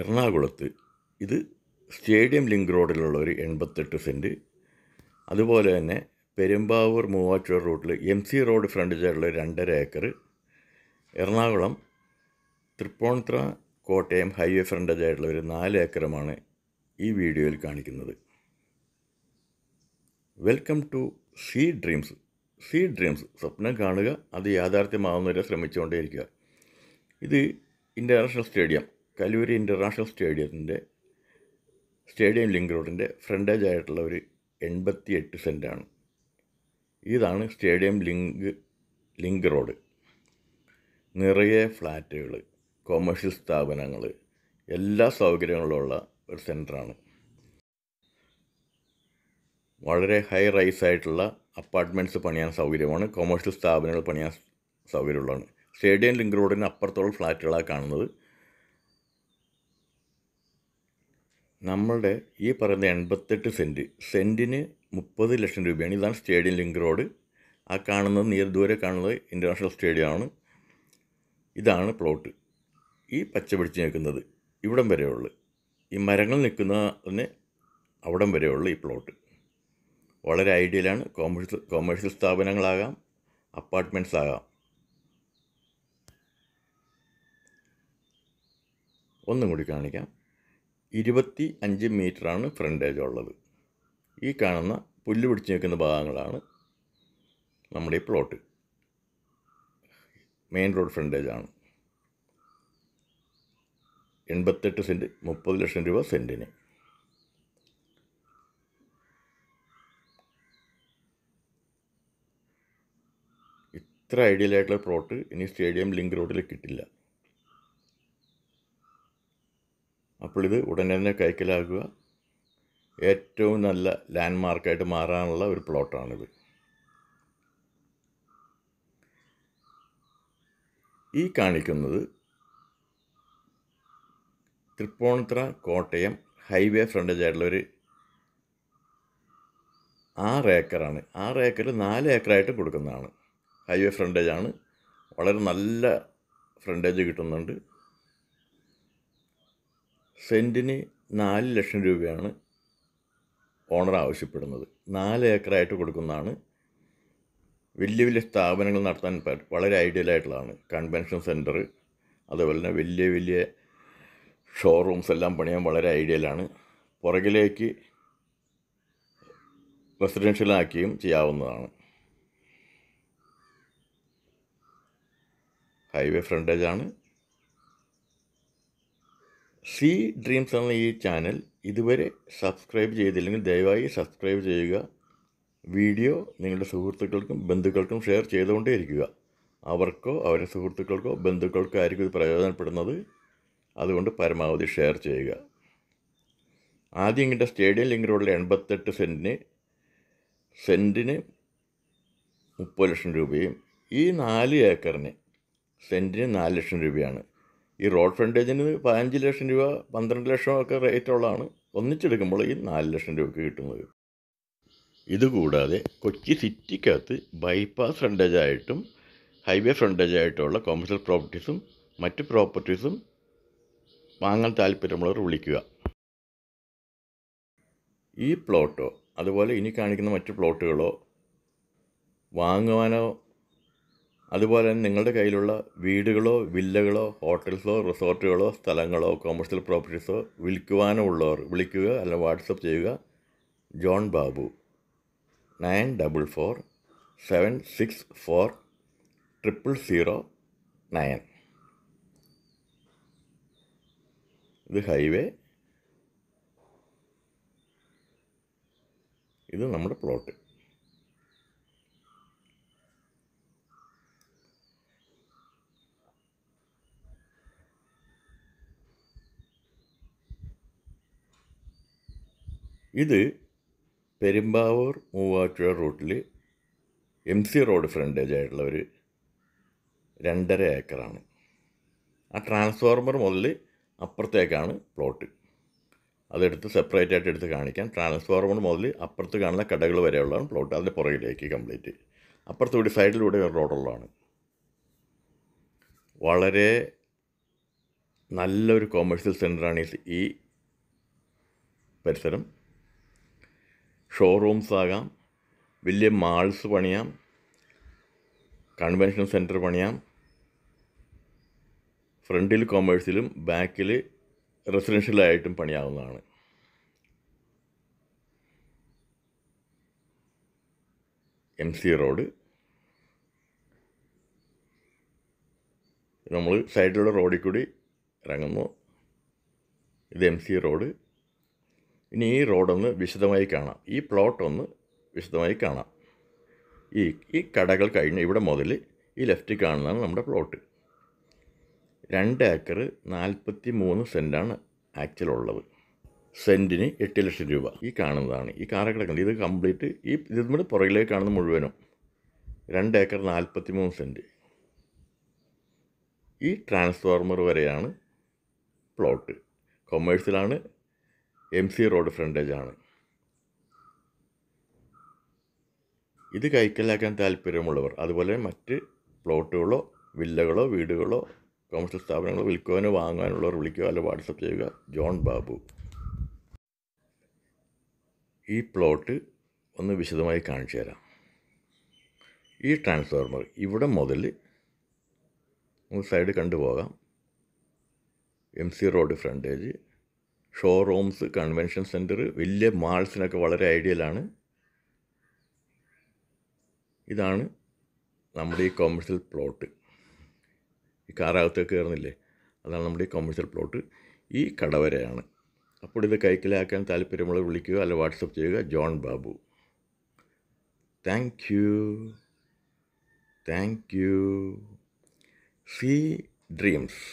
എറണാകുളത്ത് ഇത് stadium link റോഡിലുള്ള ഒരു എൺപത്തെട്ട് സെൻറ്റ് അതുപോലെ തന്നെ പെരുമ്പാവൂർ മൂവാറ്റുപുഴ റൂട്ടിൽ എം സി റോഡ് ഫ്രണ്ടിലുള്ള രണ്ടര ഏക്കർ എറണാകുളം തൃപ്പൂണിത്ര കോട്ടയം ഹൈവേ ഫ്രണ്ടേജായിട്ടുള്ള ഒരു നാല് ഏക്കറുമാണ് ഈ വീഡിയോയിൽ കാണിക്കുന്നത് welcome to C dreams C dreams സ്വപ്നം കാണുക അത് യാഥാർത്ഥ്യമാവുന്നവരെ ശ്രമിച്ചുകൊണ്ടേയിരിക്കുക ഇത് ഇൻ്റർനാഷണൽ സ്റ്റേഡിയം കലൂരി ഇൻ്റർനാഷണൽ സ്റ്റേഡിയത്തിൻ്റെ സ്റ്റേഡിയം ലിങ്ക് റോഡിൻ്റെ ഫ്രണ്ടേജ് ആയിട്ടുള്ള ഒരു എൺപത്തി എട്ട് സെൻറ്റാണ് ഇതാണ് സ്റ്റേഡിയം ലിങ്ക് ലിങ്ക് റോഡ് നിറയെ ഫ്ലാറ്റുകൾ കൊമേഴ്ഷ്യൽ സ്ഥാപനങ്ങൾ എല്ലാ സൗകര്യങ്ങളുമുള്ള ഒരു സെൻറ്ററാണ് വളരെ ഹൈ റൈസ് ആയിട്ടുള്ള അപ്പാർട്ട്മെൻറ്റ്സ് പണിയാൻ സൗകര്യമാണ് കൊമേഴ്ഷ്യൽ സ്ഥാപനങ്ങൾ പണിയാൻ സൗകര്യമുള്ളതാണ് സ്റ്റേഡിയം ലിങ്ക് റോഡിന് അപ്പുറത്തുള്ള ഫ്ലാറ്റുകളാണ് കാണുന്നത് നമ്മളുടെ ഈ പറയുന്ന എൺപത്തെട്ട് സെൻറ്റ് സെൻറ്റിന് മുപ്പത് ലക്ഷം രൂപയാണ് ഇതാണ് സ്റ്റേഡിയം ലിങ്ക് റോഡ് ആ കാണുന്നത് ദൂരെ കാണുന്നത് ഇൻ്റർനാഷണൽ സ്റ്റേഡിയമാണ് ഇതാണ് പ്ലോട്ട് ഈ പച്ച പിടിച്ച് നിൽക്കുന്നത് ഇവിടം വരെയുള്ളു ഈ മരങ്ങൾ നിൽക്കുന്നതിന് അവിടം വരെയുള്ളു ഈ പ്ലോട്ട് വളരെ ഐഡിയലാണ് കോമേഴ്സ് കോമേഴ്സ്യൽ സ്ഥാപനങ്ങളാകാം അപ്പാർട്ട്മെൻറ്റ്സ് ആകാം ഒന്നും കൂടി കാണിക്കാം ഇരുപത്തി അഞ്ച് മീറ്ററാണ് ഫ്രണ്ടേജ് ഉള്ളത് ഈ കാണുന്ന പുല്ല് പിടിച്ച് നിൽക്കുന്ന ഭാഗങ്ങളാണ് നമ്മുടെ ഈ പ്ലോട്ട് മെയിൻ റോഡ് ഫ്രണ്ടേജാണ് എൺപത്തെട്ട് സെൻറ്റ് മുപ്പത് ലക്ഷം രൂപ സെൻറ്റിന് ഇത്ര ഐഡിയലായിട്ടുള്ള പ്ലോട്ട് ഇനി സ്റ്റേഡിയം ലിങ്ക് റോഡിൽ കിട്ടില്ല അപ്പോൾ ഇത് ഉടനെ തന്നെ കൈക്കലാക്കുക ഏറ്റവും നല്ല ലാൻഡ് മാർക്കായിട്ട് മാറാനുള്ള ഒരു പ്ലോട്ടാണിത് ഈ കാണിക്കുന്നത് തൃപ്പൂണിത്തുറ കോട്ടയം ഹൈവേ ഫ്രണ്ടേജ് ആയിട്ടുള്ള ഒരു ആറ് ഏക്കറാണ് ആറ് ഏക്കറിൽ നാല് ഏക്കറായിട്ട് കൊടുക്കുന്നതാണ് ഹൈവേ ഫ്രണ്ടേജാണ് വളരെ നല്ല ഫ്രണ്ടേജ് കിട്ടുന്നുണ്ട് സെൻറ്റിന് നാല് ലക്ഷം രൂപയാണ് ഓണർ ആവശ്യപ്പെടുന്നത് നാല് ഏക്കറായിട്ട് കൊടുക്കുന്നതാണ് വലിയ വലിയ സ്ഥാപനങ്ങൾ നടത്താൻ വളരെ ഐഡിയൽ ആയിട്ടുള്ളതാണ് കൺവെൻഷൻ സെൻറ്റർ അതുപോലെ തന്നെ വലിയ വലിയ ഷോറൂംസ് എല്ലാം പണിയാൻ വളരെ ഐഡിയലാണ് പുറകിലേക്ക് റെസിഡൻഷ്യലാക്കിയും ചെയ്യാവുന്നതാണ് ഹൈവേ ഫ്രണ്ടേജാണ് സി ഡ്രീംസ് എന്ന ഈ ചാനൽ ഇതുവരെ സബ്സ്ക്രൈബ് ചെയ്തില്ലെങ്കിൽ ദയവായി സബ്സ്ക്രൈബ് ചെയ്യുക വീഡിയോ നിങ്ങളുടെ സുഹൃത്തുക്കൾക്കും ബന്ധുക്കൾക്കും ഷെയർ ഇരിക്കുക അവർക്കോ അവരുടെ സുഹൃത്തുക്കൾക്കോ ബന്ധുക്കൾക്കോ ആയിരിക്കും ഇത് പ്രയോജനപ്പെടുന്നത് അതുകൊണ്ട് പരമാവധി ഷെയർ ചെയ്യുക ആദ്യം ഇങ്ങനത്തെ സ്റ്റേഡിയം ലിങ്ക് റോഡിൽ എൺപത്തെട്ട് സെൻറ്റിന് സെൻറ്റിന് മുപ്പത് ലക്ഷം രൂപയും ഈ നാല് ഏക്കറിന് സെൻറ്റിന് നാല് ലക്ഷം രൂപയാണ് ഈ റോഡ് ഫ്രണ്ടേജിന് പതിനഞ്ച് ലക്ഷം രൂപ പന്ത്രണ്ട് റേറ്റ് റേറ്റുള്ളതാണ് ഒന്നിച്ചെടുക്കുമ്പോൾ ഈ നാല് ലക്ഷം രൂപയ്ക്ക് കിട്ടുന്നത് ഇതുകൂടാതെ കൊച്ചി സിറ്റിക്കകത്ത് ബൈപ്പാസ് ഫ്രണ്ടേജായിട്ടും ഹൈവേ ഫ്രണ്ടേജായിട്ടുള്ള കൊമേഴ്സ്യൽ പ്രോപ്പർട്ടീസും മറ്റ് പ്രോപ്പർട്ടീസും വാങ്ങാൻ താല്പര്യമുള്ളവർ വിളിക്കുക ഈ പ്ലോട്ടോ അതുപോലെ ഇനി കാണിക്കുന്ന മറ്റ് പ്ലോട്ടുകളോ വാങ്ങുവാനോ അതുപോലെ തന്നെ നിങ്ങളുടെ കയ്യിലുള്ള വീടുകളോ വില്ലകളോ ഹോട്ടൽസോ റിസോർട്ടുകളോ സ്ഥലങ്ങളോ കൊമേഴ്ഷ്യൽ പ്രോപ്പർട്ടീസോ വിൽക്കുവാനോ ഉള്ളവർ വിളിക്കുക അല്ലെങ്കിൽ വാട്സപ്പ് ചെയ്യുക John Babu nine double four seven six four triple zero nine ഇത് ഹൈവേ ഇത് നമ്മുടെ പ്ലോട്ട് ഇത് പെരുമ്പാവൂർ മൂവാറ്റുപുഴ റൂട്ടിൽ എം സി റോഡ് ഫ്രണ്ടേജ് ആയിട്ടുള്ള ഒരു രണ്ടര ഏക്കറാണ് ആ ട്രാൻസ്ഫോർമർ മുതൽ അപ്പുറത്തേക്കാണ് പ്ലോട്ട് അതെടുത്ത് സെപ്പറേറ്റ് ആയിട്ട് എടുത്ത് കാണിക്കാൻ ട്രാൻസ്ഫോർമർ മുതൽ അപ്പുറത്ത് കാണുന്ന കടകൾ വരെയുള്ളതാണ് പ്ലോട്ട് അതിൻ്റെ പുറകിലേക്ക് കംപ്ലീറ്റ് അപ്പുറത്ത് കൂടി സൈഡിലൂടെ ഒരു റോഡുള്ളതാണ് വളരെ നല്ലൊരു കൊമേഴ്ഷ്യൽ സെൻറ്ററാണ് ഈ പരിസരം ഷോറൂംസ് ആകാം വലിയ മാൾസ് പണിയാം കൺവെൻഷൻ സെൻറ്റർ പണിയാം ഫ്രണ്ടിൽ കോമേഴ്സിലും ബാക്കിൽ റെസിഡൻഷ്യലായിട്ടും പണിയാവുന്നതാണ് എം സി റോഡ് നമ്മൾ സൈഡിലുള്ള റോഡിൽ കൂടി ഇറങ്ങുന്നു ഇത് എം സി റോഡ് ഇനി ഈ റോഡൊന്ന് വിശദമായി കാണാം ഈ പ്ലോട്ട് ഒന്ന് വിശദമായി കാണാം ഈ ഈ കടകൾ കഴിഞ്ഞ് ഇവിടെ മുതൽ ഈ ലെഫ്റ്റ് കാണുന്നതാണ് നമ്മുടെ പ്ലോട്ട് രണ്ട് ഏക്കർ നാൽപ്പത്തി മൂന്ന് സെൻറ്റാണ് ആക്ച്വൽ ഉള്ളത് സെൻറ്റിന് എട്ട് ലക്ഷം രൂപ ഈ കാണുന്നതാണ് ഈ കാറ കിടക്കുന്നത് ഇത് കംപ്ലീറ്റ് ഈ ഇത് നമ്മുടെ പുറകിലേക്ക് കാണുന്ന മുഴുവനും രണ്ട് ഏക്കർ നാൽപ്പത്തി മൂന്ന് സെൻറ്റ് ഈ ട്രാൻസ്ഫോർമർ വരെയാണ് പ്ലോട്ട് കൊമേഴ്സിലാണ് എം സി റോഡ് ഫ്രണ്ടേജാണ് ഇത് കൈക്കലാക്കാൻ താല്പര്യമുള്ളവർ അതുപോലെ മറ്റ് പ്ലോട്ടുകളോ വില്ലകളോ വീടുകളോ കൊമേഴ്സ്യൽ സ്ഥാപനങ്ങളോ വിൽക്കുവാനോ വാങ്ങാനുള്ളവർ വിളിക്കുക അല്ലെങ്കിൽ വാട്സപ്പ് ചെയ്യുക ജോൺ ബാബു ഈ പ്ലോട്ട് ഒന്ന് വിശദമായി കാണിച്ചു തരാം ഈ ട്രാൻസ്ഫോർമർ ഇവിടെ മുതൽ നമുക്ക് സൈഡ് കണ്ടുപോകാം M C road frontage showrooms convention centre വലിയ മാൾസിനൊക്കെ വളരെ ഐഡിയലാണ് ഇതാണ് നമ്മുടെ ഈ കൊമേഴ്സ്യൽ പ്ലോട്ട് ഈ കാറാകത്തൊക്കെ കയറുന്നില്ലേ അതാണ് നമ്മുടെ ഈ കൊമേഴ്സ്യൽ പ്ലോട്ട് ഈ കടവരയാണ് അപ്പോൾ ഇത് കൈക്കലാക്കാൻ താല്പര്യമുള്ള വിളിക്കുക അല്ല വാട്സപ്പ് ചെയ്യുക John Babu thank you thank you C dreams